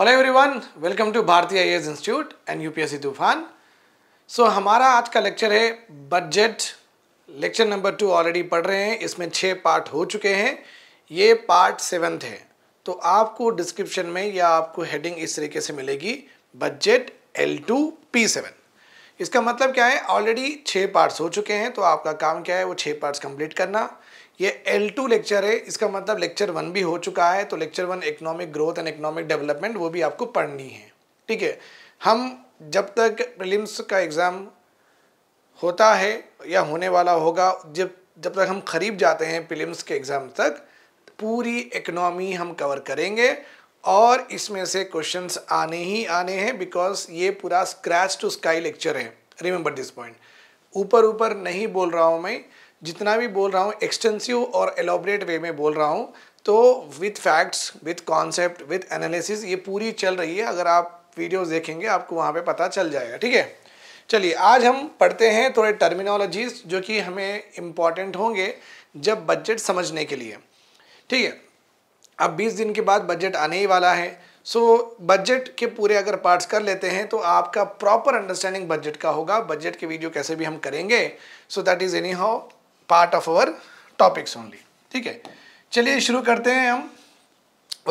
Hello everyone welcome to भारतीय आई institute and UPSC तूफान सो हमारा आज का लेक्चर है budget lecture number two already पढ़ रहे हैं इसमें छः पार्ट हो चुके हैं ये पार्ट सेवन्थ है तो आपको डिस्क्रिप्शन में या आपको हेडिंग इस तरीके से मिलेगी budget L two P seven इसका मतलब क्या है ऑलरेडी छः पार्ट्स हो चुके हैं तो आपका काम क्या है वो छः पार्ट्स कंप्लीट करना ये L2 लेक्चर है इसका मतलब लेक्चर वन भी हो चुका है तो lecture one economic growth and economic development वो भी आपको पढ़नी है ठीक है हम जब तक प्रिलिम्स का एग्ज़ाम होता है या होने वाला होगा जब जब तक हम खरीब जाते हैं प्रिलिम्स के एग्ज़ाम तक पूरी इकनॉमी हम कवर करेंगे और इसमें से क्वेश्चंस आने ही आने हैं बिकॉज ये पूरा स्क्रैच टू स्काई लेक्चर है रिमेंबर दिस पॉइंट ऊपर ऊपर नहीं बोल रहा हूँ मैं जितना भी बोल रहा हूँ एक्सटेंसिव और एलोबरेट वे में बोल रहा हूँ तो with facts with concept with analysis ये पूरी चल रही है अगर आप वीडियोस देखेंगे आपको वहाँ पे पता चल जाएगा ठीक है चलिए आज हम पढ़ते हैं थोड़े टर्मिनोलॉजीज जो कि हमें इम्पॉर्टेंट होंगे जब बजट समझने के लिए ठीक है अब 20 दिन के बाद बजट आने ही वाला है सो so, बजट के पूरे अगर पार्ट्स कर लेते हैं तो आपका प्रॉपर अंडरस्टैंडिंग बजट का होगा बजट के वीडियो कैसे भी हम करेंगे so that is anyhow part of our topics only ठीक है चलिए शुरू करते हैं हम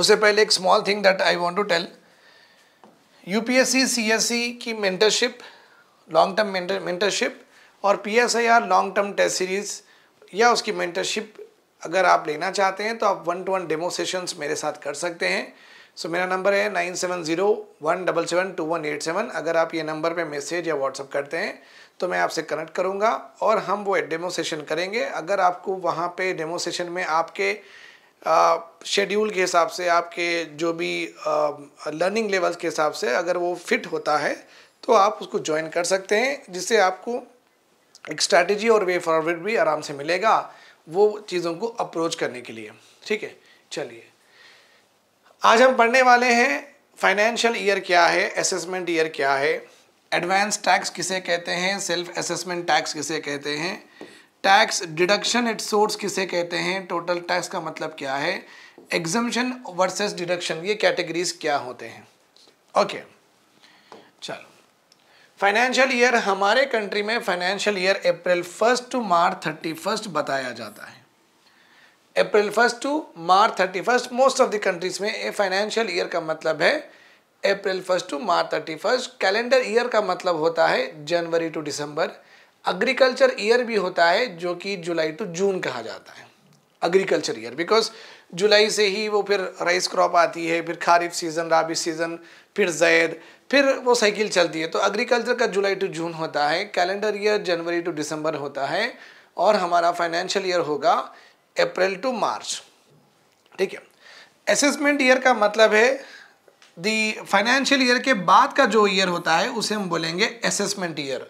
उससे पहले एक small thing that I want to tell UPSC CSC की मेंटरशिप लॉन्ग टर्म मेंटरशिप और PSIR long term test series या उसकी मेंटरशिप अगर आप लेना चाहते हैं तो आप one to one demo sessions मेरे साथ कर सकते हैं सो so, मेरा नंबर है nine seven zero one double seven two one eight seven अगर आप ये नंबर पे मैसेज या व्हाट्सअप करते हैं तो मैं आपसे कनेक्ट करूँगा और हम वो डेमो सेशन करेंगे अगर आपको वहाँ पे डेमो सेशन में आपके शेड्यूल के हिसाब से आपके जो भी लर्निंग लेवल्स के हिसाब से अगर वो फिट होता है तो आप उसको ज्वाइन कर सकते हैं जिससे आपको एक स्ट्रैटेजी और वे फॉरवर्ड भी आराम से मिलेगा वो चीज़ों को अप्रोच करने के लिए ठीक है चलिए आज हम पढ़ने वाले हैं फाइनेंशियल ईयर क्या है असेसमेंट ईयर क्या है एडवांस टैक्स किसे कहते हैं सेल्फ असेसमेंट टैक्स किसे कहते हैं टैक्स डिडक्शन एट सोर्स किसे कहते हैं टोटल टैक्स का मतलब क्या है एग्जम्शन वर्सेस डिडक्शन ये कैटेगरीज क्या होते हैं ओके okay. चलो फाइनेंशियल ईयर हमारे कंट्री में financial year April first to March thirty first बताया जाता है April first to March thirty first most of the countries में ए फाइनेंशियल ईयर का मतलब है April first to March thirty first calendar year का मतलब होता है जनवरी टू दिसंबर एग्रीकल्चर ईयर भी होता है जो कि जुलाई टू जून कहा जाता है एग्रीकल्चर ईयर बिकॉज जुलाई से ही वो फिर राइस क्रॉप आती है फिर खारिफ सीज़न राबी सीज़न फिर जैद फिर वो साइकिल चलती है तो एग्रीकल्चर का जुलाई टू जून होता है कैलेंडर ईयर जनवरी टू दिसंबर होता है और हमारा फाइनेंशियल ईयर होगा अप्रैल टू मार्च ठीक है असेसमेंट ईयर का मतलब है दी फाइनेंशियल ईयर के बाद का जो ईयर होता है उसे हम बोलेंगे असेसमेंट ईयर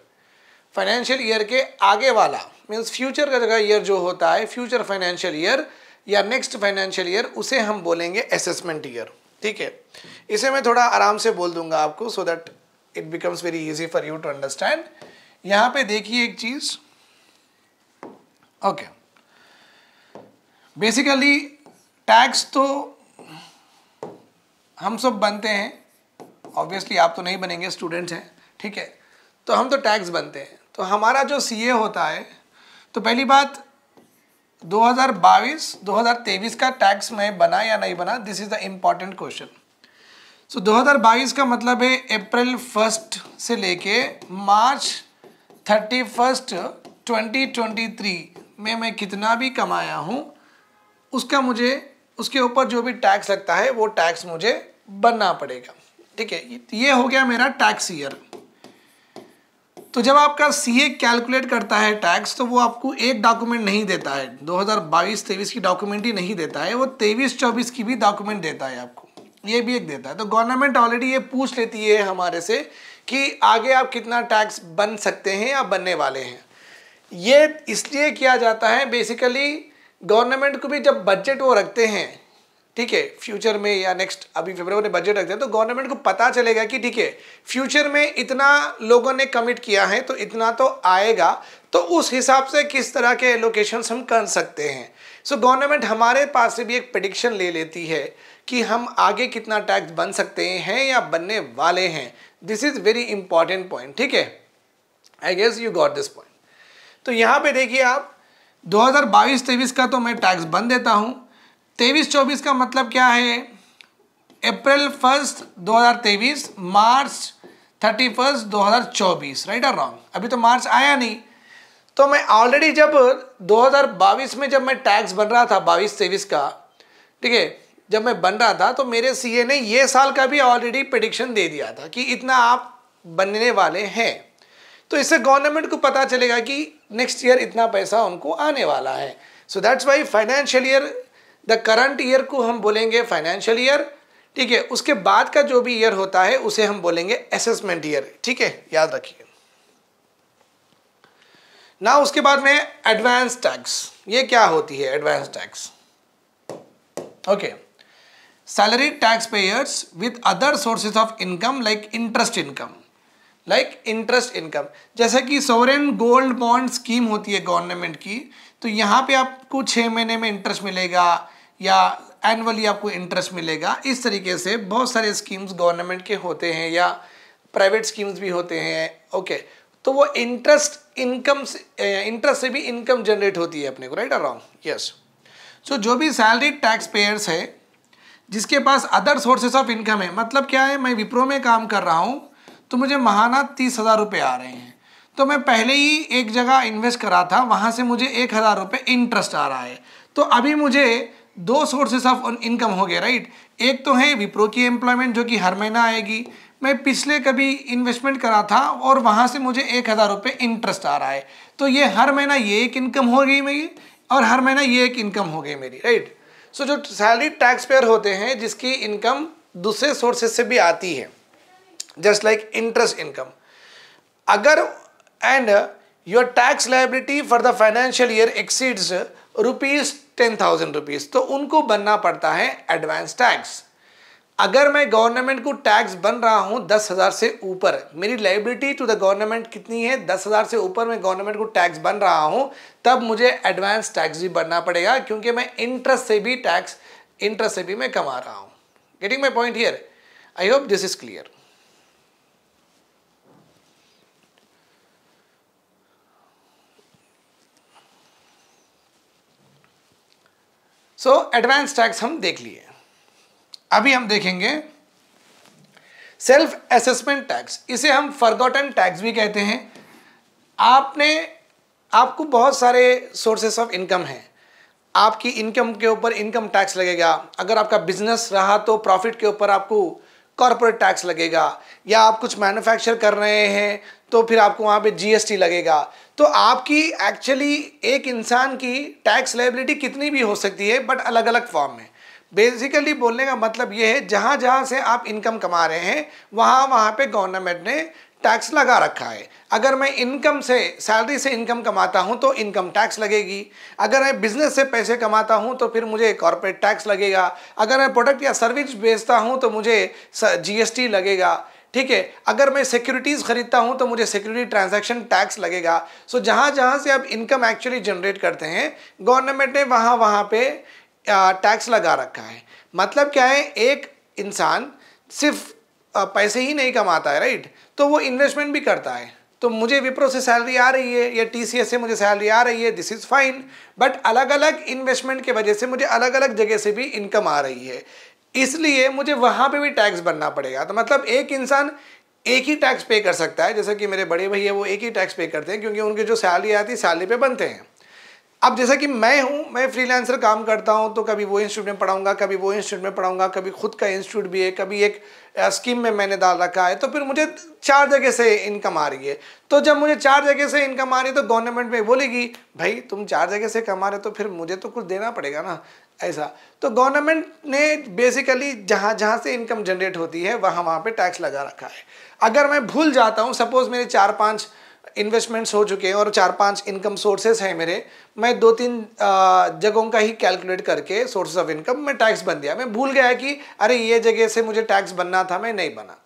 फाइनेंशियल ईयर के आगे वाला मीन्स फ्यूचर का जगह ईयर जो होता है फ्यूचर फाइनेंशियल ईयर या नेक्स्ट फाइनेंशियल ईयर उसे हम बोलेंगे असेसमेंट ईयर ठीक है इसे मैं थोड़ा आराम से बोल दूंगा आपको so that it becomes very easy for you to understand यहाँ पे देखिए एक चीज़ ओके okay. बेसिकली टैक्स तो हम सब बनते हैं ऑब्वियसली आप तो नहीं बनेंगे स्टूडेंट्स हैं ठीक है तो हम तो टैक्स बनते हैं तो हमारा जो सीए होता है तो पहली बात 2022 2023 का टैक्स मैं बना या नहीं बना this is the important question so 2022 का मतलब है अप्रैल फर्स्ट से लेके मार्च थर्टी फर्स्ट ट्वेंटी में मैं कितना भी कमाया हूँ उसका मुझे उसके ऊपर जो भी टैक्स लगता है वो टैक्स मुझे बनना पड़ेगा ठीक है ये हो गया मेरा टैक्स ईयर तो जब आपका सीए कैलकुलेट करता है टैक्स तो वो आपको एक डॉक्यूमेंट नहीं देता है 2022-23 की डॉक्यूमेंट ही नहीं देता है वो 23-24 की भी डॉक्यूमेंट देता है आपको ये भी एक देता है तो गवर्नमेंट ऑलरेडी ये पूछ लेती है हमारे से कि आगे आप कितना टैक्स बन सकते हैं या बनने वाले हैं ये इसलिए किया जाता है बेसिकली गवर्नमेंट को भी जब बजट वो रखते हैं ठीक है फ्यूचर में या नेक्स्ट अभी फेबर में बजट रखते हैं तो गवर्नमेंट को पता चलेगा कि ठीक है फ्यूचर में इतना लोगों ने कमिट किया है तो इतना तो आएगा तो उस हिसाब से किस तरह के एलोकेशन हम कर सकते हैं सो so, गवर्नमेंट हमारे पास से भी एक प्रडिक्शन ले लेती है कि हम आगे कितना टैक्स बन सकते हैं या बनने वाले हैं this is very important point ठीक है I guess you got this point तो यहाँ पे देखिए आप 2022-23 का तो मैं टैक्स बंद देता हूँ तेईस चौबीस का मतलब क्या है April first 2023 March thirty first दो राइट और रॉन्ग अभी तो मार्च आया नहीं तो मैं ऑलरेडी जब 2022 में जब मैं टैक्स बन रहा था बाईस तेईस का ठीक है जब मैं बन रहा था तो मेरे सीए ने ये साल का भी ऑलरेडी प्रडिक्शन दे दिया था कि इतना आप बनने वाले हैं तो इससे गवर्नमेंट को पता चलेगा कि नेक्स्ट ईयर इतना पैसा उनको आने वाला है so that's why financial year the current year को हम बोलेंगे फाइनेंशियल ईयर ठीक है उसके बाद का जो भी ईयर होता है उसे हम बोलेंगे असेसमेंट ईयर ठीक है याद रखिए ना उसके बाद में एडवांस टैक्स ये क्या होती है advance tax okay salary tax payers with other sources of income like interest income like interest income जैसे कि सोवरेन गोल्ड बॉन्ड स्कीम होती है गवर्नमेंट की तो यहाँ पे आपको छः महीने में इंटरेस्ट मिलेगा या एनुअली आपको इंटरेस्ट मिलेगा इस तरीके से बहुत सारे स्कीम्स गवर्नमेंट के होते हैं या प्राइवेट स्कीम्स भी होते हैं ओके तो वो इंटरेस्ट इनकम से इंटरेस्ट से भी इनकम जनरेट होती है अपने को राइट अराउंड यस सो जो भी सैलरी टैक्स पेयर्स है जिसके पास अदर सोर्सेस ऑफ इनकम है मतलब क्या है मैं विप्रो में काम कर रहा हूँ तो मुझे महाना तीस हज़ार रुपये आ रहे हैं तो मैं पहले ही एक जगह इन्वेस्ट करा था वहाँ से मुझे एक हज़ार रुपये इंटरेस्ट आ रहा है तो अभी मुझे दो सोर्सेस ऑफ इनकम हो गए राइट एक तो है विप्रो की एम्प्लॉयमेंट जो कि हर महीना आएगी मैं पिछले कभी इन्वेस्टमेंट करा था और वहाँ से मुझे एक हज़ार रुपये इंटरेस्ट आ रहा है तो ये हर महीना ये एक इनकम हो गई मेरी और हर महीना ये एक इनकम हो गई मेरी राइट सो so, जो सैलरी टैक्स पेयर होते हैं जिसकी इनकम दूसरे सोर्सेस से भी आती है just like interest income. Agar and your tax liability for the financial year exceeds rupees ten thousand rupees तो उनको बनना पड़ता है एडवांस टैक्स अगर मैं गवर्नमेंट को टैक्स बन रहा हूँ दस हज़ार से ऊपर मेरी लाइबिलिटी टू द गवर्नमेंट कितनी है दस हज़ार से ऊपर मैं गवर्नमेंट को टैक्स बन रहा हूँ तब मुझे एडवांस टैक्स भी बनना पड़ेगा क्योंकि मैं इंटरेस्ट से भी टैक्स इंटरेस्ट से भी मैं कमा रहा हूँ getting my point here I hope this is clear so advance tax हम देख लिए अभी हम देखेंगे सेल्फ असेसमेंट टैक्स इसे हम फर्गॉटन टैक्स भी कहते हैं आपने आपको बहुत सारे सोर्सेस ऑफ इनकम हैं आपकी इनकम के ऊपर इनकम टैक्स लगेगा अगर आपका बिजनेस रहा तो प्रॉफिट के ऊपर आपको कॉरपोरेट टैक्स लगेगा या आप कुछ मैन्युफैक्चर कर रहे हैं तो फिर आपको वहाँ पे जीएसटी लगेगा तो आपकी एक्चुअली एक इंसान की टैक्स लाइबिलिटी कितनी भी हो सकती है बट अलग अलग फॉर्म में बेसिकली बोलने का मतलब ये है जहाँ जहाँ से आप इनकम कमा रहे हैं वहाँ वहाँ पे गवर्नमेंट ने टैक्स लगा रखा है अगर मैं इनकम से सैलरी से इनकम कमाता हूँ तो इनकम टैक्स लगेगी अगर मैं बिजनेस से पैसे कमाता हूँ तो फिर मुझे कॉरपोरेट टैक्स लगेगा अगर मैं प्रोडक्ट या सर्विस बेचता हूँ तो मुझे जीएसटी लगेगा ठीक है अगर मैं सिक्योरिटीज़ ख़रीदता हूँ तो मुझे सिक्योरिटी ट्रांजैक्शन टैक्स लगेगा सो so, जहाँ जहाँ से आप इनकम एक्चुअली जनरेट करते हैं गवर्नमेंट ने वहाँ वहाँ पे टैक्स लगा रखा है मतलब क्या है एक इंसान सिर्फ पैसे ही नहीं कमाता है राइट तो वो इन्वेस्टमेंट भी करता है तो मुझे विप्रो से सैलरी आ रही है या टी से मुझे सैलरी आ रही है दिस इज़ फाइन बट अलग अलग इन्वेस्टमेंट के वजह से मुझे अलग अलग जगह से भी इनकम आ रही है इसलिए मुझे वहाँ पे भी टैक्स बनना पड़ेगा तो मतलब एक इंसान एक ही टैक्स पे कर सकता है जैसे कि मेरे बड़े भैया वो एक ही टैक्स पे करते हैं क्योंकि उनकी जो सैलरी आती है सैलरी पे बनते हैं अब जैसा कि मैं हूँ मैं फ्रीलांसर काम करता हूँ तो कभी वो इंस्टीट्यूट में पढ़ाऊँगा कभी वो इंस्टीट्यूट में पढ़ाऊँगा कभी खुद का इंस्टीट्यूट भी है कभी एक स्कीम में मैंने डाल रखा है तो फिर मुझे चार जगह से इनकम आ रही है तो जब मुझे चार जगह से इनकम आ रही है तो गवर्नमेंट में बोलेगी भाई तुम चार जगह से कमा रहे हो तो फिर मुझे तो कुछ देना पड़ेगा ना ऐसा तो गवर्नमेंट ने बेसिकली जहाँ जहाँ से इनकम जनरेट होती है वहाँ वहाँ पर टैक्स लगा रखा है अगर मैं भूल जाता हूँ सपोज़ मेरे चार पाँच इन्वेस्टमेंट्स हो चुके हैं और चार पांच इनकम सोर्सेज हैं मेरे मैं दो तीन जगहों का ही कैलकुलेट करके सोर्स ऑफ इनकम में टैक्स बन दिया मैं भूल गया कि अरे ये जगह से मुझे टैक्स बनना था मैं नहीं बना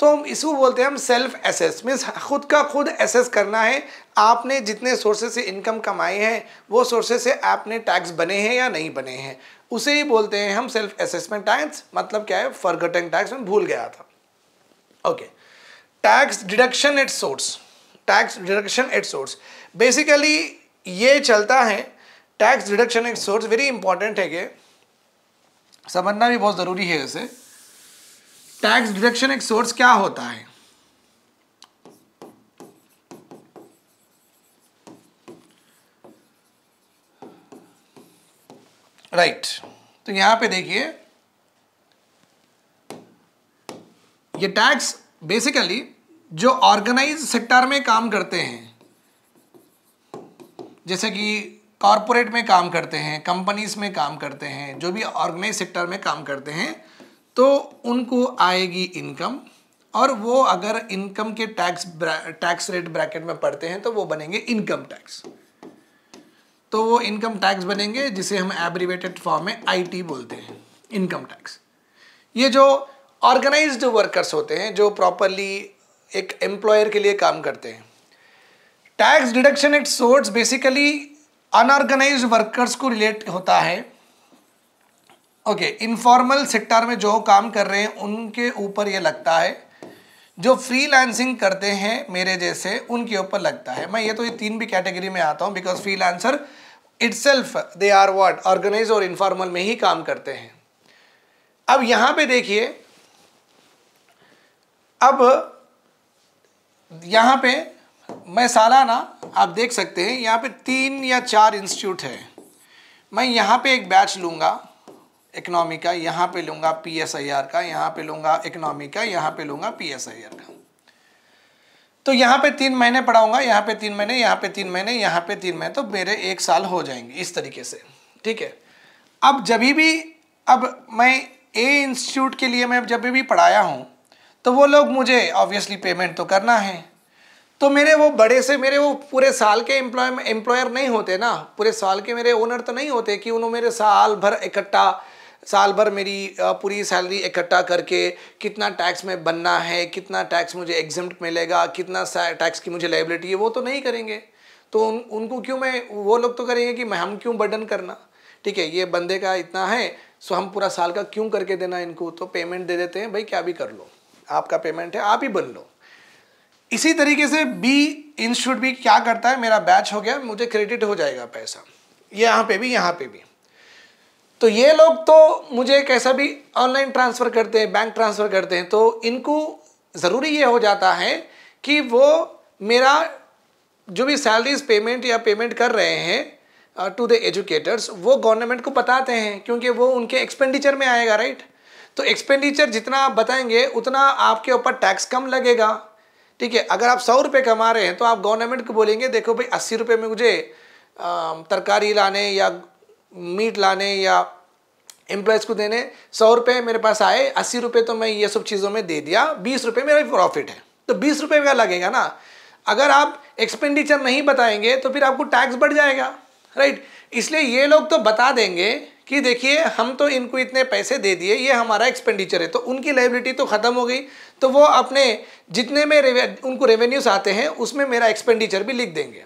तो हम इसको बोलते हैं हम सेल्फ एसेस मीन्स खुद का खुद एसेस करना है आपने जितने सोर्सेज से इनकम कमाए हैं वो सोर्सेज से आपने टैक्स बने हैं या नहीं बने हैं उसे ही बोलते हैं हम सेल्फ असेसमेंट टैक्स मतलब क्या है फॉरगटन टैक्स मैं भूल गया था okay tax deduction at source tax deduction at source basically ये चलता है tax deduction at source very important है कि समझना भी बहुत ज़रूरी है इसे टैक्स डिडक्शन एक सोर्स क्या होता है राइट right. तो यहां पे देखिए ये टैक्स बेसिकली जो ऑर्गेनाइज सेक्टर में काम करते हैं जैसे कि कॉरपोरेट में काम करते हैं कंपनीज में काम करते हैं जो भी ऑर्गेनाइज सेक्टर में काम करते हैं तो उनको आएगी इनकम और वो अगर इनकम के टैक्स टैक्स रेट ब्रैकेट में पड़ते हैं तो वो बनेंगे इनकम टैक्स तो वो इनकम टैक्स बनेंगे जिसे हम एब्रीवेटेड फॉर्म में आईटी बोलते हैं इनकम टैक्स ये जो ऑर्गेनाइज्ड वर्कर्स होते हैं जो प्रॉपरली एक एम्प्लॉयर के लिए काम करते हैं tax deduction it source basically unorganise workers को रिलेट होता है ओके इनफॉर्मल सेक्टर में जो काम कर रहे हैं उनके ऊपर ये लगता है जो फ्रीलांसिंग करते हैं मेरे जैसे उनके ऊपर लगता है मैं ये तो ये तीन भी कैटेगरी में आता हूँ because freelancer itself they are what organise और इनफॉर्मल में ही काम करते हैं अब यहाँ पे देखिए अब यहाँ पे मैं सालाना आप देख सकते हैं यहाँ पे तीन या चार इंस्टीट्यूट है मैं यहाँ पे एक बैच लूँगा इकनॉमी का यहाँ पे लूँगा पी एस आई आर का यहाँ पे लूँगा इकनॉमी का यहाँ पे लूँगा पी एस आई आर का तो यहाँ पे तीन महीने पढ़ाऊँगा यहाँ पे तीन महीने यहाँ पे तीन महीने यहाँ पे तीन महीने तो मेरे एक साल हो जाएंगे इस तरीके से ठीक है अब जब भी अब मैं ए इंस्टीट्यूट के लिए मैं जब भी पढ़ाया हूँ तो वो लोग मुझे ऑब्वियसली पेमेंट तो करना है तो मेरे वो बड़े से मेरे वो पूरे साल के एम्प्लॉय एम्प्लॉयर नहीं होते ना पूरे साल के मेरे ओनर तो नहीं होते कि उन्होंने मेरे साल भर इकट्ठा साल भर मेरी पूरी सैलरी इकट्ठा करके कितना टैक्स में बनना है कितना टैक्स मुझे एग्जाम मिलेगा कितना टैक्स की मुझे लाइबिलिटी है वो तो नहीं करेंगे तो उन, उनको क्यों मैं वो लोग तो करेंगे कि मैं हम क्यों बर्डन करना ठीक है ये बंदे का इतना है सो हम पूरा साल का क्यों करके देना इनको तो पेमेंट दे देते हैं भाई क्या भी कर लो आपका पेमेंट है आप ही बन लो इसी तरीके से बी इंस्टीट्यूट भी क्या करता है मेरा बैच हो गया मुझे क्रेडिट हो जाएगा पैसा यहाँ पे भी यहाँ पे भी तो ये लोग तो मुझे कैसा भी ऑनलाइन ट्रांसफ़र करते हैं बैंक ट्रांसफ़र करते हैं तो इनको ज़रूरी ये हो जाता है कि वो मेरा जो भी सैलरीज पेमेंट या पेमेंट कर रहे हैं टू द एजुकेटर्स वो गवर्नमेंट को बताते हैं क्योंकि वो उनके एक्सपेंडिचर में आएगा राइट तो एक्सपेंडिचर जितना आप बताएंगे उतना आपके ऊपर टैक्स कम लगेगा ठीक है अगर आप सौ रुपये कमा रहे हैं तो आप गवर्नमेंट को बोलेंगे देखो भाई अस्सी रुपये में मुझे तरकारी लाने या मीट लाने या एम्प्लॉयज़ को देने सौ रुपये मेरे पास आए अस्सी रुपये तो मैं ये सब चीज़ों में दे दिया बीस रुपये मेरा प्रॉफिट है तो बीस रुपये का लगेगा ना अगर आप एक्सपेंडिचर नहीं बताएंगे तो फिर आपको टैक्स बढ़ जाएगा राइट इसलिए ये लोग तो बता देंगे कि देखिए हम तो इनको इतने पैसे दे दिए ये हमारा एक्सपेंडिचर है तो उनकी लाइबिलिटी तो ख़त्म हो गई तो वो अपने जितने में रेवे, उनको रेवेन्यूज आते हैं उसमें मेरा एक्सपेंडिचर भी लिख देंगे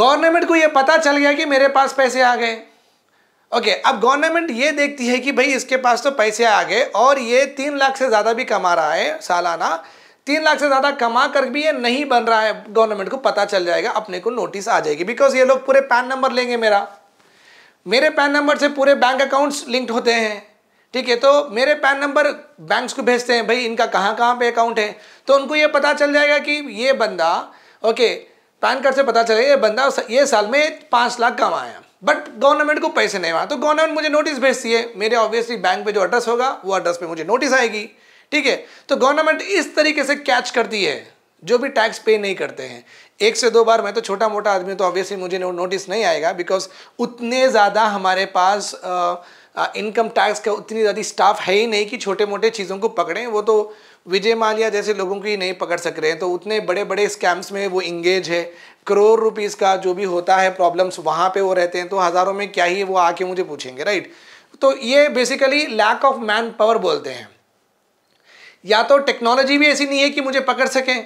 गवर्नमेंट को ये पता चल गया कि मेरे पास पैसे आ गए ओके अब गवर्नमेंट ये देखती है कि भाई इसके पास तो पैसे आ गए और ये तीन लाख से ज़्यादा भी कमा रहा है सालाना तीन लाख से ज़्यादा कमा कर भी ये नहीं बन रहा है गवर्नमेंट को पता चल जाएगा अपने को नोटिस आ जाएगी बिकॉज ये लोग पूरे पैन नंबर लेंगे मेरा मेरे पैन नंबर से पूरे बैंक अकाउंट्स लिंक्ड होते हैं ठीक है तो मेरे पैन नंबर बैंक्स को भेजते हैं भाई इनका कहाँ कहाँ पे अकाउंट है तो उनको ये पता चल जाएगा कि ये बंदा ओके पैन कार्ड से पता चलेगा ये बंदा ये साल में पाँच लाख कमाया बट गवर्नमेंट को पैसे नहीं हुआ तो गवर्नमेंट मुझे नोटिस भेजती है मेरे ऑब्वियसली बैंक पे जो एड्रेस होगा वो एड्रेस पे मुझे नोटिस आएगी ठीक है तो गवर्नमेंट इस तरीके से कैच करती है जो भी टैक्स पे नहीं करते हैं एक से दो बार मैं तो छोटा मोटा आदमी तो ऑब्वियसली मुझे नोटिस नहीं आएगा बिकॉज उतने ज़्यादा हमारे पास इनकम टैक्स का उतनी ज़्यादा स्टाफ है ही नहीं कि छोटे मोटे चीज़ों को पकड़ें वो तो विजय माल्या जैसे लोगों की नहीं पकड़ सक रहे हैं तो उतने बड़े बड़े स्कैम्स में वो इंगेज है करोड़ रुपीज़ का जो भी होता है प्रॉब्लम्स वहाँ पे वो रहते हैं तो हज़ारों में क्या ही वो आके मुझे पूछेंगे राइट तो ये basically lack of manpower बोलते हैं या तो टेक्नोलॉजी भी ऐसी नहीं है कि मुझे पकड़ सकें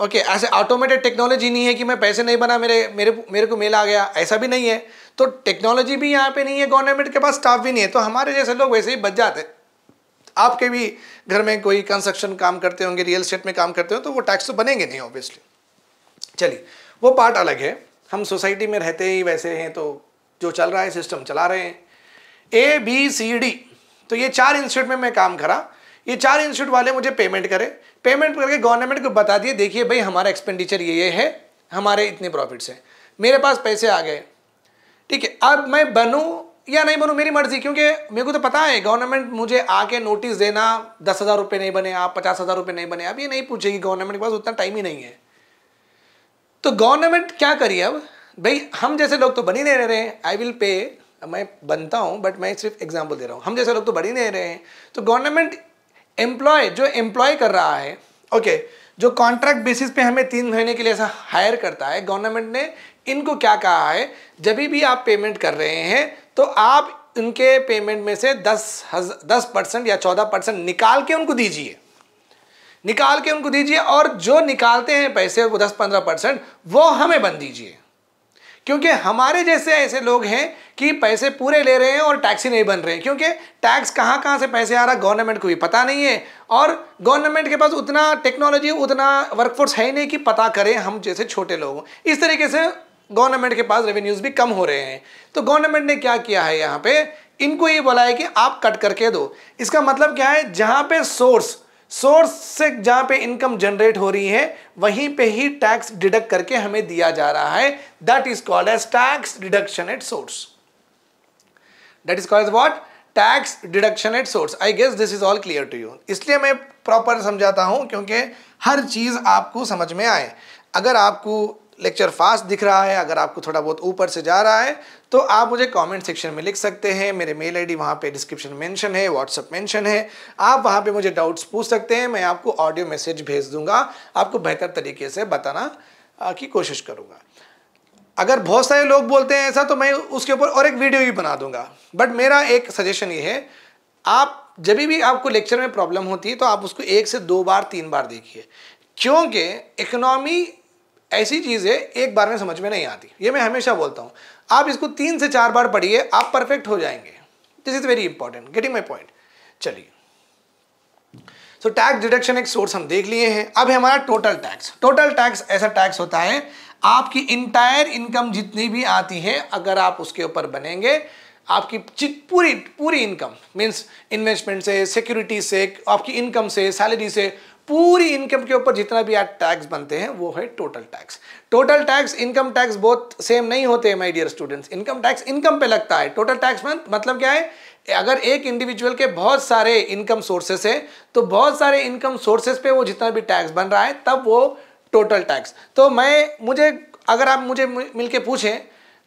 ओके okay, ऐसे ऑटोमेटेड टेक्नोलॉजी नहीं है कि मैं पैसे नहीं बना मेरे मेरे मेरे को मेल आ गया ऐसा भी नहीं है तो टेक्नोलॉजी भी यहाँ पे नहीं है गवर्नमेंट के पास स्टाफ भी नहीं है तो हमारे जैसे लोग वैसे ही बच जाते आपके भी घर में कोई कंस्ट्रक्शन काम करते होंगे रियल स्टेट में काम करते हो तो वो टैक्स तो बनेंगे नहीं ऑब्वियसली चलिए वो पार्ट अलग है हम सोसाइटी में रहते ही वैसे हैं तो जो चल रहा है सिस्टम चला रहे हैं ए बी सी डी तो ये चार इंस्टीट्यूट में मैं काम करा ये चार इंस्टीट्यूट वाले मुझे पेमेंट करें पेमेंट करके गवर्नमेंट को बता दिए देखिए भाई हमारा एक्सपेंडिचर ये ये है हमारे इतने प्रॉफिट्स हैं मेरे पास पैसे आ गए ठीक है अब मैं बनूँ या नहीं बनूँ मेरी मर्जी क्योंकि मेरे को तो पता है गवर्नमेंट मुझे आके नोटिस देना दस हज़ार रुपये नहीं बने आप पचास हज़ार रुपये नहीं बने आप ये नहीं पूछेगी गवर्नमेंट के पास उतना टाइम ही नहीं है तो गवर्नमेंट क्या करिए अब भाई हम जैसे लोग तो बन ही नहीं रह रहे हैं आई विल पे मैं बनता हूँ बट मैं सिर्फ एग्जाम्पल दे रहा हूँ हम जैसे लोग तो बढ़ ही नहीं रहे हैं तो गवर्नमेंट एम्प्लॉय जो एम्प्लॉय कर रहा है ओके okay, जो कॉन्ट्रैक्ट बेसिस पे हमें तीन महीने के लिए ऐसा हायर करता है गवर्नमेंट ने इनको क्या कहा है जब भी आप पेमेंट कर रहे हैं तो आप उनके पेमेंट में से दस हजार दस परसेंट या चौदह परसेंट निकाल के उनको दीजिए निकाल के उनको दीजिए और जो निकालते हैं पैसे वो दस पंद्रह परसेंट वो हमें बन दीजिए क्योंकि हमारे जैसे ऐसे लोग हैं कि पैसे पूरे ले रहे हैं और टैक्स ही नहीं बन रहे हैं क्योंकि टैक्स कहाँ कहाँ से पैसे आ रहा गवर्नमेंट को भी पता नहीं है और गवर्नमेंट के पास उतना टेक्नोलॉजी उतना वर्कफोर्स है ही नहीं कि पता करें हम जैसे छोटे लोग इस तरीके से गवर्नमेंट के पास रेवेन्यूज़ भी कम हो रहे हैं तो गवर्नमेंट ने क्या किया है यहाँ पे इनको ये बोला है कि आप कट करके दो इसका मतलब क्या है जहाँ पे सोर्स सोर्स से जहाँ पे इनकम जनरेट हो रही है वहीं पे ही टैक्स डिडक्ट करके हमें दिया जा रहा है that is called as tax deduction at source that is called what tax deduction at source I guess this is all clear to you इसलिए मैं प्रॉपर समझाता हूँ क्योंकि हर चीज़ आपको समझ में आए अगर आपको लेक्चर फास्ट दिख रहा है अगर आपको थोड़ा बहुत ऊपर से जा रहा है तो आप मुझे कमेंट सेक्शन में लिख सकते हैं मेरे मेल आईडी वहाँ पे डिस्क्रिप्शन मेंशन है व्हाट्सअप मेंशन है आप वहाँ पे मुझे डाउट्स पूछ सकते हैं मैं आपको ऑडियो मैसेज भेज दूंगा आपको बेहतर तरीके से बताना की कोशिश करूँगा अगर बहुत सारे लोग बोलते हैं ऐसा तो मैं उसके ऊपर और एक वीडियो भी बना दूंगा बट मेरा एक सजेशन ये है आप जब भी आपको लेक्चर में प्रॉब्लम होती है तो आप उसको एक से दो बार तीन बार देखिए क्योंकि इकोनॉमी ऐसी चीज़ें एक बार में समझ में नहीं आती ये मैं हमेशा बोलता हूँ आप इसको तीन से चार बार पढ़िए आप परफेक्ट हो जाएंगे this is very important getting my point चलिए सो टैक्स डिडक्शन एक सोर्स हम देख लिए हैं अब है हमारा टोटल टैक्स टोटल टैक्स ऐसा टैक्स होता है आपकी इंटायर इनकम जितनी भी आती है अगर आप उसके ऊपर बनेंगे आपकी पूरी पूरी इनकम मीन्स इन्वेस्टमेंट से सिक्योरिटी से आपकी इनकम से सैलरी से पूरी इनकम के ऊपर जितना भी आप टैक्स बनते हैं वो है total tax total tax income tax बहुत सेम नहीं होते हैं my dear students income tax income पे लगता है टोटल टैक्स मतलब क्या है अगर एक इंडिविजुअल के बहुत सारे इनकम सोर्सेस है तो बहुत सारे इनकम सोर्सेस पे वो जितना भी टैक्स बन रहा है तब वो टोटल टैक्स तो मैं मुझे अगर आप मुझे मिलके पूछें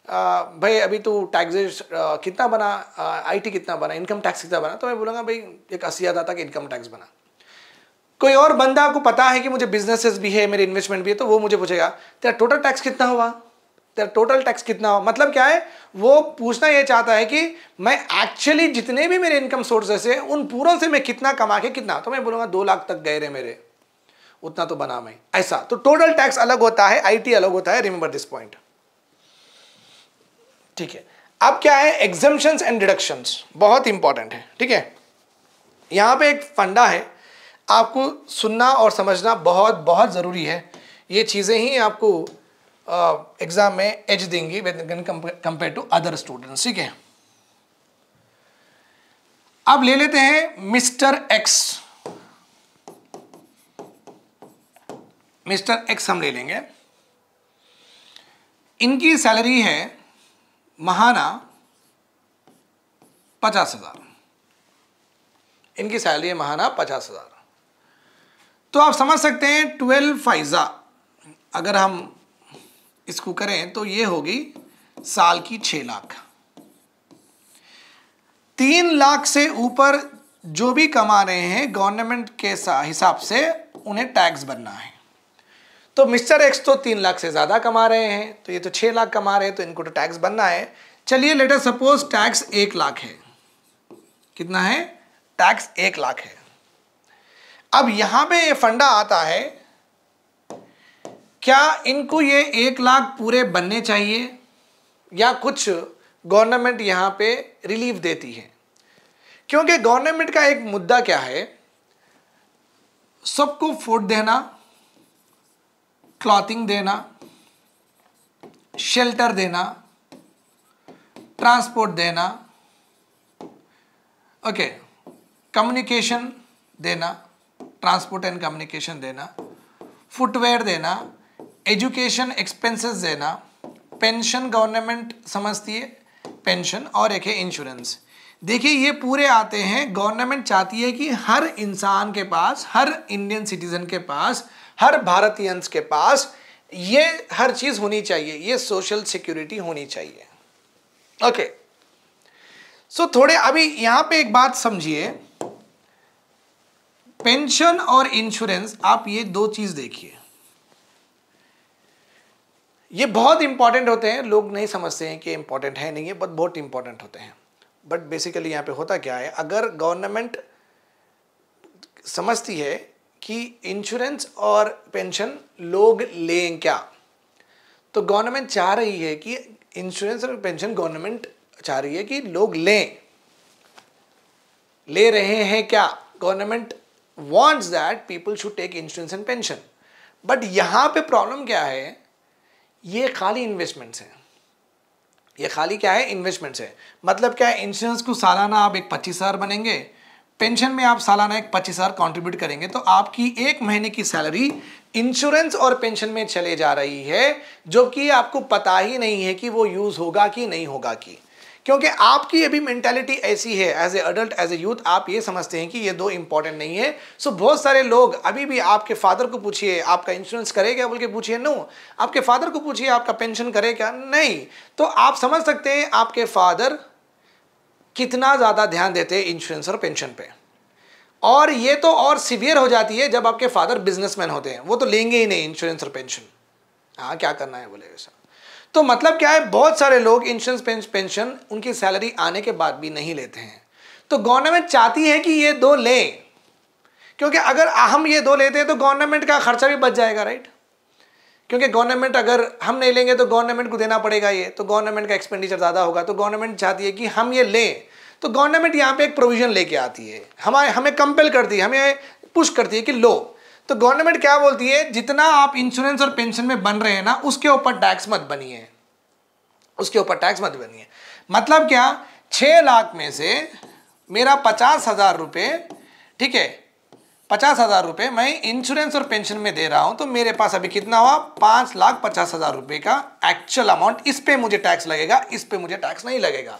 आ, भाई अभी तो टैक्सेस कितना बना आईटी कितना बना इनकम टैक्स कितना बना तो मैं बोलूँगा भाई एक अस्सी हज़ार तक इनकम टैक्स बना कोई और बंदा आपको पता है कि मुझे बिजनेसेस भी है मेरे इन्वेस्टमेंट भी है तो वो मुझे पूछेगा तेरा टोटल टैक्स कितना हुआ तेरा टोटल टैक्स कितना हुआ मतलब क्या है वो पूछना ये चाहता है कि मैं एक्चुअली जितने भी मेरे इनकम सोर्सेस है उन पूरों से मैं कितना कमा के कितना तो मैं बोलूँगा दो लाख तक गए रहे मेरे उतना तो बना मैं ऐसा तो टोटल टैक्स अलग होता है आईटी अलग होता है रिमेंबर दिस पॉइंट ठीक है अब क्या है एग्जाम्शन एंड डिडक्शंस बहुत इंपॉर्टेंट है ठीक है यहां पे एक फंडा है आपको सुनना और समझना बहुत बहुत ज़रूरी है ये चीज़ें ही आपको एग्ज़ाम में एज देंगी कंपेयर टू अदर स्टूडेंट्स ठीक है अब ले लेते हैं मिस्टर एक्स मिस्टर एक्स हम ले लेंगे इनकी सैलरी है महाना पचास हजार इनकी सैलरी है महाना पचास हजार तो आप समझ सकते हैं ट्वेल्व फाइजा अगर हम इसको करें तो ये होगी साल की छ लाख तीन लाख से ऊपर जो भी कमा रहे हैं गवर्नमेंट के हिसाब से उन्हें टैक्स बनना है तो मिस्टर एक्स तो तीन लाख से ज़्यादा कमा रहे हैं तो ये तो छह लाख कमा रहे हैं तो इनको तो टैक्स बनना है चलिए लेटर सपोज टैक्स एक लाख है कितना है टैक्स एक लाख है अब यहां पे ये फंडा आता है क्या इनको ये एक लाख पूरे बनने चाहिए या कुछ गवर्नमेंट यहां पे रिलीफ देती है क्योंकि गवर्नमेंट का एक मुद्दा क्या है सबको फूड देना क्लॉथिंग देना शेल्टर देना ट्रांसपोर्ट देना ओके कम्युनिकेशन देना ट्रांसपोर्ट एंड कम्युनिकेशन देना फुटवेयर देना एजुकेशन एक्सपेंसेस देना पेंशन गवर्नमेंट समझती है पेंशन और एक है इंश्योरेंस देखिए ये पूरे आते हैं गवर्नमेंट चाहती है कि हर इंसान के पास हर इंडियन सिटीजन के पास हर भारतीय के पास ये हर चीज़ होनी चाहिए ये सोशल सिक्योरिटी होनी चाहिए ओके okay. सो so, थोड़े अभी यहाँ पे एक बात समझिए पेंशन और इंश्योरेंस आप ये दो चीज देखिए ये बहुत इंपॉर्टेंट होते हैं लोग नहीं समझते हैं कि इंपॉर्टेंट है नहीं है बट बहुत इंपॉर्टेंट होते हैं बट बेसिकली यहाँ पे होता क्या है अगर गवर्नमेंट समझती है कि इंश्योरेंस और पेंशन लोग लें क्या तो गवर्नमेंट चाह रही है कि इंश्योरेंस और पेंशन गवर्नमेंट चाह रही है कि लोग लें ले रहे हैं क्या government wants that people should take insurance and pension but यहाँ पे प्रॉब्लम क्या है ये खाली इन्वेस्टमेंट्स हैं ये खाली क्या है इन्वेस्टमेंट्स है मतलब क्या है इंश्योरेंस को सालाना आप एक पच्चीस हज़ार बनेंगे पेंशन में आप सालाना एक पच्चीस हज़ार कॉन्ट्रीब्यूट करेंगे तो आपकी एक महीने की सैलरी इंश्योरेंस और पेंशन में चले जा रही है जो कि आपको पता ही नहीं है कि वो यूज़ होगा कि नहीं होगा कि क्योंकि आपकी अभी मेंटेलिटी ऐसी है as a adult as a youth आप ये समझते हैं कि ये दो इंपॉर्टेंट नहीं है सो so, बहुत सारे लोग अभी भी आपके फादर को पूछिए आपका इंश्योरेंस करे क्या बोल के पूछिए नो आपके फादर को पूछिए आपका पेंशन करे क्या नहीं तो आप समझ सकते हैं आपके फादर कितना ज़्यादा ध्यान देते हैं इंश्योरेंस और पेंशन पे और ये तो और सिवियर हो जाती है जब आपके फादर बिजनेसमैन होते हैं वो तो लेंगे ही नहीं इंश्योरेंस और पेंशन हाँ क्या करना है बोले ऐसा तो मतलब क्या है बहुत सारे लोग इंश्योरेंस पेंशन उनकी सैलरी आने के बाद भी नहीं लेते हैं तो गवर्नमेंट चाहती है कि ये दो लें क्योंकि अगर हम ये दो लेते हैं तो गवर्नमेंट का खर्चा भी बच जाएगा राइट क्योंकि गवर्नमेंट अगर हम नहीं लेंगे तो गवर्नमेंट को देना पड़ेगा ये तो गवर्नमेंट का एक्सपेंडिचर ज़्यादा होगा तो गवर्नमेंट चाहती है कि हम ये लें तो गवर्नमेंट यहाँ पे एक प्रोविज़न लेके आती है हमारे हमें कंपेल करती है हमें पुश करती है कि लो तो गवर्नमेंट क्या बोलती है जितना आप इंश्योरेंस और पेंशन में बन रहे हैं ना उसके ऊपर टैक्स मत बनिए उसके ऊपर टैक्स मत बनिए मतलब क्या छह लाख में से मेरा पचास हज़ार रुपये ठीक है पचास हज़ार रुपये मैं इंश्योरेंस और पेंशन में दे रहा हूं तो मेरे पास अभी कितना हुआ पांच लाख पचास हज़ार रुपये का एक्चुअल अमाउंट इस पर मुझे टैक्स लगेगा इस पर मुझे टैक्स नहीं लगेगा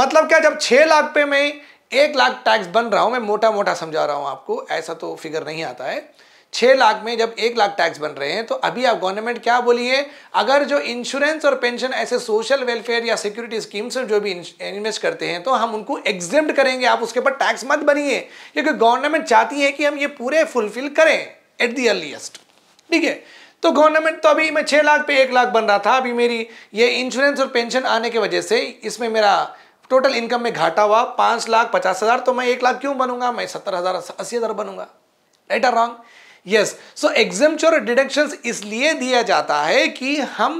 मतलब क्या जब छह लाख पे मैं एक लाख टैक्स बन रहा हूँ मैं मोटा मोटा समझा रहा हूँ आपको ऐसा तो फिगर नहीं आता है छः लाख में जब एक लाख टैक्स बन रहे हैं तो अभी आप गवर्नमेंट क्या बोलिए अगर जो इंश्योरेंस और पेंशन ऐसे सोशल वेलफेयर या सिक्योरिटी स्कीम्स जो भी इन्वेस्ट करते हैं तो हम उनको एग्जिम्ड करेंगे आप उसके ऊपर टैक्स मत बनिए क्योंकि गवर्नमेंट चाहती है कि हम ये पूरे फुलफिल करें एट दी अर्लीस्ट ठीक है तो गवर्नमेंट तो अभी मैं छः लाख पे एक लाख बन रहा था अभी मेरी ये इंश्योरेंस और पेंशन आने की वजह से इसमें मेरा टोटल इनकम में घाटा हुआ पांच लाख पचास हज़ार तो मैं एक लाख क्यों बनूंगा मैं सत्तर हज़ार अस्सी हज़ार बनूंगा right or wrong yes so एग्जामचोर डिडक्शन इसलिए दिया जाता है कि हम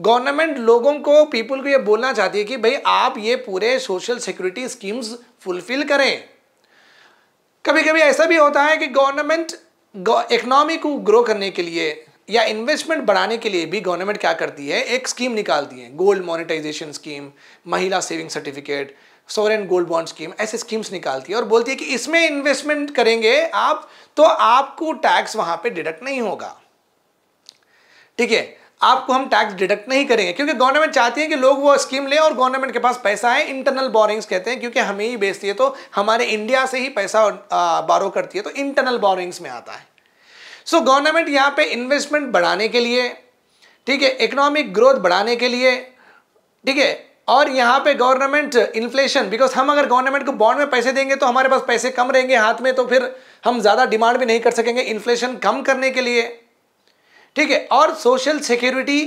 गवर्नमेंट लोगों को पीपल को ये बोलना चाहती है कि भाई आप ये पूरे सोशल सिक्योरिटी स्कीम्स फुलफिल करें कभी कभी ऐसा भी होता है कि गवर्नमेंट इकोनॉमी को ग्रो करने के लिए या इन्वेस्टमेंट बढ़ाने के लिए भी गवर्नमेंट क्या करती है एक स्कीम निकालती है गोल्ड मोनेटाइजेशन स्कीम महिला saving certificate sovereign gold bond scheme ऐसे स्कीम्स निकालती है और बोलती है कि इसमें इन्वेस्टमेंट करेंगे आप तो आपको टैक्स वहां पे डिडक्ट नहीं होगा ठीक है आपको हम टैक्स डिडक्ट नहीं करेंगे क्योंकि गवर्नमेंट चाहती है कि लोग वो स्कीम लें और गवर्नमेंट के पास पैसा है इंटरनल बोरिंग्स कहते हैं क्योंकि हमें ही बेचती है तो हमारे इंडिया से ही पैसा बारो करती है तो इंटरनल बोरिंग्स में आता है सो गवर्नमेंट यहाँ पे इन्वेस्टमेंट बढ़ाने के लिए ठीक है इकोनॉमिक ग्रोथ बढ़ाने के लिए ठीक है और यहाँ पे गवर्नमेंट इन्फ्लेशन बिकॉज हम अगर गवर्नमेंट को बॉन्ड में पैसे देंगे तो हमारे पास पैसे कम रहेंगे हाथ में तो फिर हम ज़्यादा डिमांड भी नहीं कर सकेंगे इन्फ्लेशन कम करने के लिए ठीक है और सोशल सिक्योरिटी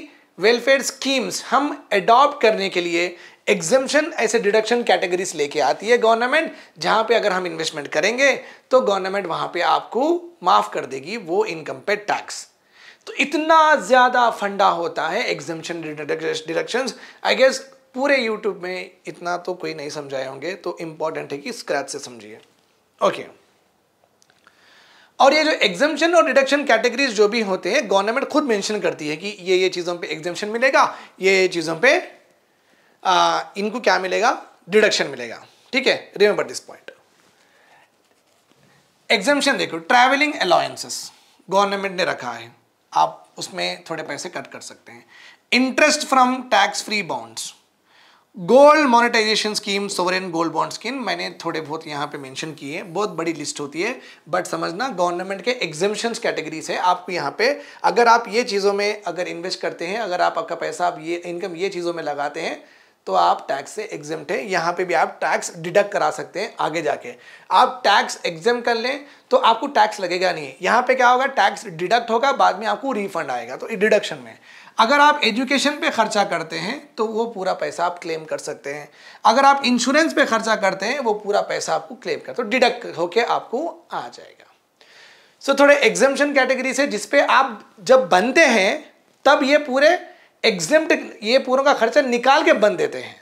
वेलफेयर स्कीम्स हम एडॉप्ट करने के लिए एग्जेम्पन ऐसे डिडक्शन कैटेगरीज लेके आती है गवर्नमेंट जहां पे अगर हम इन्वेस्टमेंट करेंगे तो गवर्नमेंट वहां पे आपको माफ़ कर देगी वो इनकम पे टैक्स तो इतना ज़्यादा फंडा होता है एग्जिमशन डिडक्शन आई गेस पूरे यूट्यूब में इतना तो कोई नहीं समझाए होंगे तो इंपॉर्टेंट है कि स्क्रैच से समझिए ओके okay. और ये जो एग्जामेशन और डिडक्शन कैटेगरीज जो भी होते हैं गवर्नमेंट खुद मेंशन करती है कि ये ये चीज़ों पे एग्जामेशन मिलेगा ये ये चीज़ों पे आ, इनको क्या मिलेगा डिडक्शन मिलेगा ठीक है रिमेंबर दिस पॉइंट एग्जामेशन देखो ट्रैवलिंग अलाउंसेस गवर्नमेंट ने रखा है आप उसमें थोड़े पैसे कट कर सकते हैं interest from tax free bonds gold monetisation scheme sovereign gold bond scheme मैंने थोड़े बहुत यहाँ पे मेंशन किए बहुत बड़ी लिस्ट होती है बट समझना गवर्नमेंट के एग्जामेशन कैटेगरी से आपको यहाँ पे अगर आप ये चीज़ों में अगर इन्वेस्ट करते हैं अगर आप आपका पैसा आप ये इनकम ये चीज़ों में लगाते हैं तो आप टैक्स से एग्जाम हैं यहाँ पे भी आप टैक्स डिडक्ट करा सकते हैं आगे जाके आप टैक्स एग्जाम कर लें तो आपको टैक्स लगेगा नहीं यहाँ पे क्या होगा टैक्स डिडक्ट होगा बाद में आपको रिफंड आएगा तो डिडक्शन में अगर आप एजुकेशन पे खर्चा करते हैं तो वो पूरा पैसा आप क्लेम कर सकते हैं अगर आप इंश्योरेंस पे खर्चा करते हैं वो पूरा पैसा आपको क्लेम कर तो डिडक्ट होके आपको आ जाएगा सो so, थोड़े एग्जामेशन कैटेगरी से जिसपे आप जब बनते हैं तब ये पूरे एग्जाम ये पूरों का खर्चा निकाल के बंद देते हैं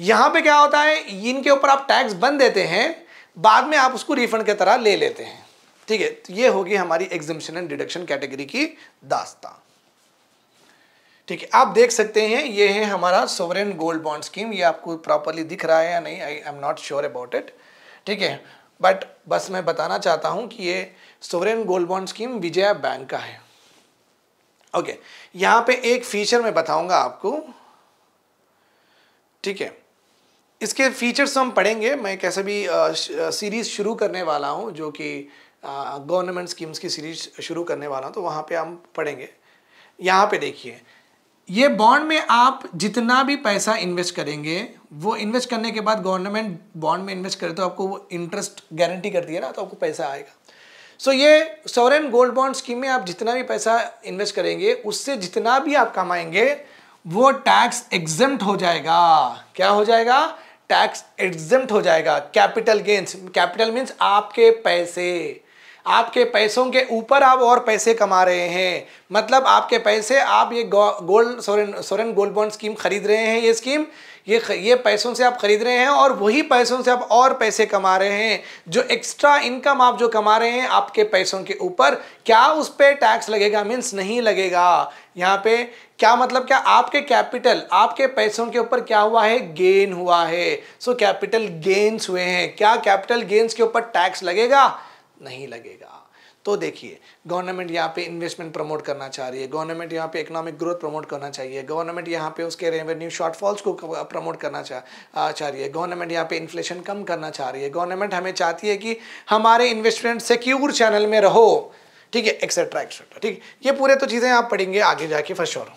यहाँ पे क्या होता है इनके ऊपर आप टैक्स बंद देते हैं बाद में आप उसको रिफंड की तरह ले लेते हैं ठीक है तो ये होगी हमारी एग्जिमशन एंड डिडक्शन कैटेगरी की दास्ता ठीक है आप देख सकते हैं ये है हमारा सोवरेन गोल्ड बॉन्ड स्कीम ये आपको प्रॉपरली दिख रहा है या नहीं I am not sure about it ठीक है बट बस मैं बताना चाहता हूँ कि ये sovereign gold bond scheme Vijaya bank का है ओके okay. यहाँ पे एक फीचर मैं बताऊंगा आपको ठीक है इसके फीचर्स हम पढ़ेंगे मैं कैसे भी सीरीज़ शुरू करने वाला हूँ जो कि गवर्नमेंट स्कीम्स की सीरीज शुरू करने वाला हूँ तो वहाँ पे हम पढ़ेंगे यहाँ पे देखिए ये बॉन्ड में आप जितना भी पैसा इन्वेस्ट करेंगे वो इन्वेस्ट करने के बाद गवर्नमेंट बॉन्ड में इन्वेस्ट करे तो आपको वो इंटरेस्ट गारंटी करती है ना तो आपको पैसा आएगा सो ये सोरेन गोल्ड बॉन्ड स्कीम में आप जितना भी पैसा इन्वेस्ट करेंगे उससे जितना भी आप कमाएंगे वो टैक्स एग्जेम्प्ट हो जाएगा क्या हो जाएगा टैक्स एग्जेम्प्ट हो जाएगा कैपिटल गेंस कैपिटल मीन्स आपके पैसे आपके पैसों के ऊपर आप और पैसे कमा रहे हैं मतलब आपके पैसे आप ये gold sovereign sovereign gold bond scheme खरीद रहे हैं ये स्कीम ये ये पैसों से आप खरीद रहे हैं और वही पैसों से आप और पैसे कमा रहे हैं जो एक्स्ट्रा इनकम आप जो कमा रहे हैं आपके पैसों के ऊपर क्या उस पर टैक्स लगेगा मीन्स नहीं लगेगा यहाँ पे क्या मतलब क्या आपके कैपिटल आपके पैसों के ऊपर क्या हुआ है गेन हुआ है सो कैपिटल गेन्स हुए हैं क्या कैपिटल गेन्स के ऊपर टैक्स लगेगा नहीं लगेगा तो देखिए गवर्नमेंट यहाँ पे इन्वेस्टमेंट प्रमोट करना चाह रही है गवर्नमेंट यहाँ पे इकोनॉमिक ग्रोथ प्रमोट करना चाहिए गवर्नमेंट यहाँ पे उसके रेवेन्यू शॉर्टफॉल्स को प्रमोट करना चाह रही है गवर्नमेंट यहाँ पे इन्फ्लेशन कम करना चाह रही है गवर्नमेंट हमें चाहती है कि हमारे इन्वेस्टमेंट सिक्योर चैनल में रहो ठीक है एक्सेट्रा एक्सेट्रा ठीक ये पूरे तो चीज़ें आप पढ़ेंगे आगे जाके फर्स्ट श्योर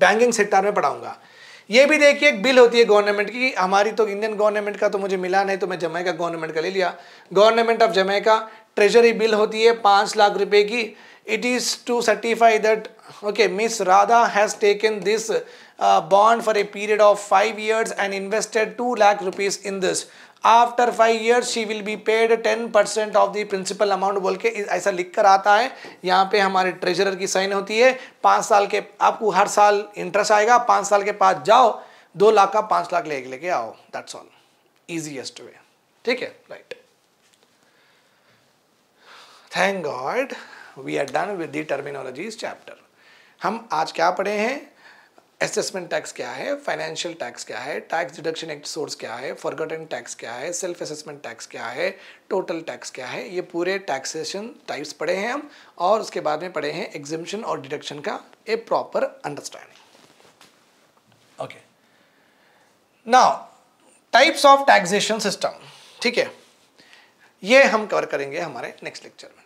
बैंकिंग सेक्टर में पढ़ाऊंगा ये भी देखिए एक बिल होती है गवर्नमेंट की हमारी तो इंडियन गवर्नमेंट का तो मुझे मिला नहीं तो मैं जमैका गवर्नमेंट का ले लिया government of Jamaica treasury bill होती है पाँच लाख रुपए की it is to certify that okay miss Radha has taken this bond for a period of five years and invested two lakh rupees in this after five years she will be paid ten percent of the principal amount बोल के ऐसा लिख कर आता है यहाँ पे हमारे ट्रेजरर की साइन होती है पाँच साल के आपको हर साल इंटरेस्ट आएगा पाँच साल के पास जाओ दो लाख का पाँच लाख लेके लेके आओ दैट्स ऑल ईजीएस्ट वे ठीक है right thank god we are done with the terminologies chapter हम आज क्या पढ़े हैं असेसमेंट टैक्स क्या है फाइनेंशियल टैक्स क्या है टैक्स डिडक्शन एक्ट सोर्स क्या है फॉरगटन टैक्स क्या है सेल्फ असेसमेंट टैक्स क्या है टोटल टैक्स क्या है ये पूरे टैक्सेशन टाइप्स पढ़े हैं हम और उसके बाद में पढ़े हैं एग्जिबिशन और डिडक्शन का a proper understanding okay now types of taxation system ठीक है ये हम कवर करेंगे हमारे नेक्स्ट लेक्चर में